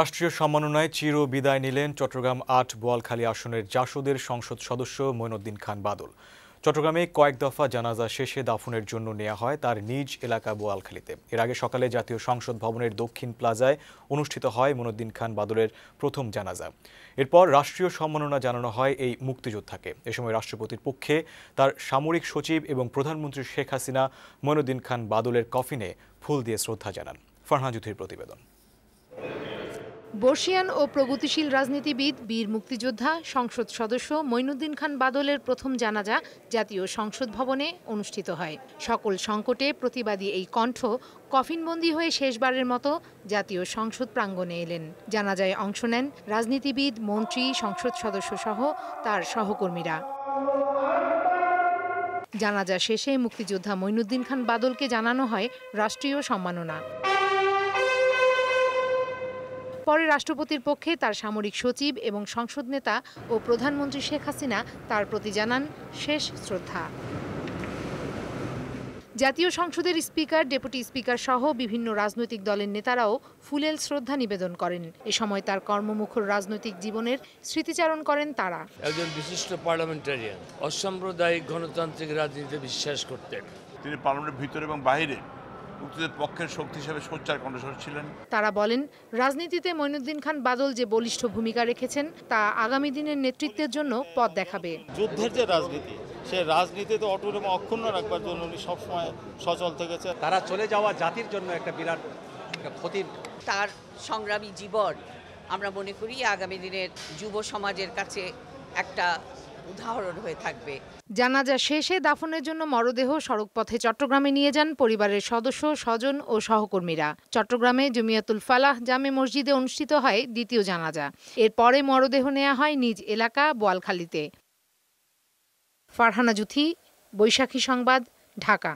রাষ্ট্রীয় সম্মাননায় চির বিদায় নিলেন চট্টগ্রাম আট বোয়ালখালী আসনের জাসদের সংসদ সদস্য মৈনুদ্দিন খান বাদল চট্টগ্রামে কয়েক দফা জানাজা শেষে দাফনের জন্য নেওয়া হয় তার নিজ এলাকা বোয়ালখালীতে এর আগে সকালে জাতীয় সংসদ ভবনের দক্ষিণ প্লাজায় অনুষ্ঠিত হয় মনুদ্দিন খান বাদলের প্রথম জানাজা এরপর রাষ্ট্রীয় সম্মাননা জানানো হয় এই মুক্তিযোদ্ধাকে এ সময় রাষ্ট্রপতির পক্ষে তার সামরিক সচিব এবং প্রধানমন্ত্রী শেখ হাসিনা মনুদ্দিন খান বাদলের কফিনে ফুল দিয়ে শ্রদ্ধা জানান ফারহান প্রতিবেদন বর্ষিয়ান ও প্রগতিশীল রাজনীতিবিদ বীর মুক্তিযোদ্ধা সংসদ সদস্য মৈনুদ্দিন খান বাদলের প্রথম জানাজা জাতীয় সংসদ ভবনে অনুষ্ঠিত হয় সকল সংকটে প্রতিবাদী এই কণ্ঠ কফিনবন্দি হয়ে শেষবারের মতো জাতীয় সংসদ প্রাঙ্গণে এলেন জানাজায় অংশ নেন রাজনীতিবিদ মন্ত্রী সংসদ সদস্য সহ তার সহকর্মীরা জানাজা শেষে মুক্তিযোদ্ধা মঈনুদ্দিন খান বাদলকে জানানো হয় রাষ্ট্রীয় সম্মাননা পরে রাষ্ট্রপতির পক্ষে তার সামরিক সচিব এবং সংসদ নেতা ও প্রধানমন্ত্রী শেখ হাসিনা তার প্রতি জানান শেষ শ্রদ্ধা জাতীয় সংসদের স্পিকার ডেপুটি স্পিকার সহ বিভিন্ন রাজনৈতিক দলের নেতারাও ফুলেল শ্রদ্ধা নিবেদন করেন এ সময় তার কর্মমুখর রাজনৈতিক জীবনের স্মৃতিচারণ করেন তারা একজন বিশিষ্ট পার্লামেন্টারিয়ান অসাম্প্রদায়িক গণতান্ত্রিক রাজনীতিতে বিশ্বাস করতেন তিনি পার্লামেন্টের ভিতরে এবং বাইরে মুক্তিযুদ্ধের পক্ষের শক্তি হিসেবে সোচ্চার কণ্ঠস্বর ছিলেন তারা বলেন রাজনীতিতে মৈনুদ্দিন খান বাদল যে বলিষ্ঠ ভূমিকা রেখেছেন তা আগামী দিনের নেতৃত্বের জন্য পথ দেখাবে যুদ্ধের যে রাজনীতি সে তো অটুল এবং অক্ষুণ্ণ রাখবার জন্য উনি সবসময় সচল থেকেছে তারা চলে যাওয়া জাতির জন্য একটা বিরাট একটা ক্ষতির তার সংগ্রামী জীবন আমরা মনে করি আগামী দিনের যুব সমাজের কাছে একটা উদাহরণ হয়ে থাকবে জানাজা শেষে দাফনের জন্য মরদেহ সড়কপথে চট্টগ্রামে নিয়ে যান পরিবারের সদস্য স্বজন ও সহকর্মীরা চট্টগ্রামে জমিয়াতুল ফালাহ জামে মসজিদে অনুষ্ঠিত হয় দ্বিতীয় জানাজা এরপরে মরদেহ নেওয়া হয় নিজ এলাকা বোয়ালখালীতে ফারহানা জুথি বৈশাখী সংবাদ ঢাকা